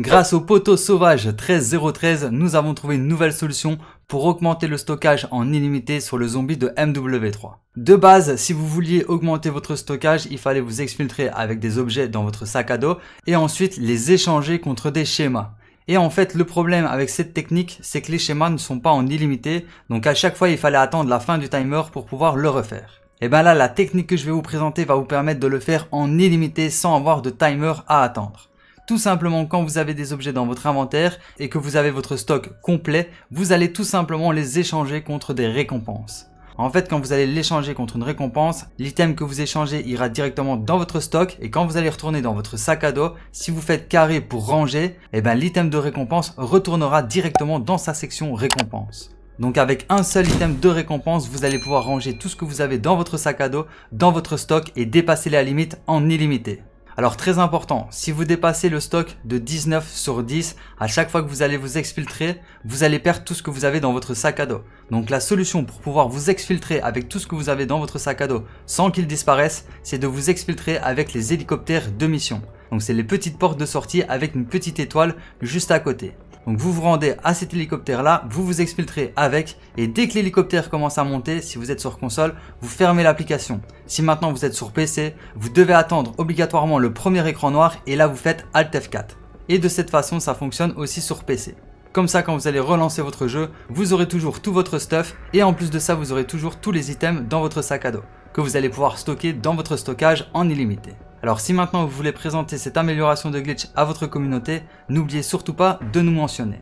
Grâce au poteau sauvage 13013, nous avons trouvé une nouvelle solution pour augmenter le stockage en illimité sur le zombie de MW3. De base, si vous vouliez augmenter votre stockage, il fallait vous exfiltrer avec des objets dans votre sac à dos et ensuite les échanger contre des schémas. Et en fait, le problème avec cette technique, c'est que les schémas ne sont pas en illimité, donc à chaque fois, il fallait attendre la fin du timer pour pouvoir le refaire. Et bien là, la technique que je vais vous présenter va vous permettre de le faire en illimité sans avoir de timer à attendre. Tout simplement, quand vous avez des objets dans votre inventaire et que vous avez votre stock complet, vous allez tout simplement les échanger contre des récompenses. En fait, quand vous allez l'échanger contre une récompense, l'item que vous échangez ira directement dans votre stock et quand vous allez retourner dans votre sac à dos, si vous faites carré pour ranger, eh ben, l'item de récompense retournera directement dans sa section récompense. Donc avec un seul item de récompense, vous allez pouvoir ranger tout ce que vous avez dans votre sac à dos, dans votre stock et dépasser la limite en illimité. Alors très important, si vous dépassez le stock de 19 sur 10, à chaque fois que vous allez vous exfiltrer, vous allez perdre tout ce que vous avez dans votre sac à dos. Donc la solution pour pouvoir vous exfiltrer avec tout ce que vous avez dans votre sac à dos sans qu'il disparaisse, c'est de vous exfiltrer avec les hélicoptères de mission. Donc c'est les petites portes de sortie avec une petite étoile juste à côté. Donc vous vous rendez à cet hélicoptère là, vous vous exfiltrez avec et dès que l'hélicoptère commence à monter, si vous êtes sur console, vous fermez l'application. Si maintenant vous êtes sur PC, vous devez attendre obligatoirement le premier écran noir et là vous faites Alt F4. Et de cette façon ça fonctionne aussi sur PC. Comme ça, quand vous allez relancer votre jeu, vous aurez toujours tout votre stuff et en plus de ça, vous aurez toujours tous les items dans votre sac à dos que vous allez pouvoir stocker dans votre stockage en illimité. Alors si maintenant vous voulez présenter cette amélioration de glitch à votre communauté, n'oubliez surtout pas de nous mentionner.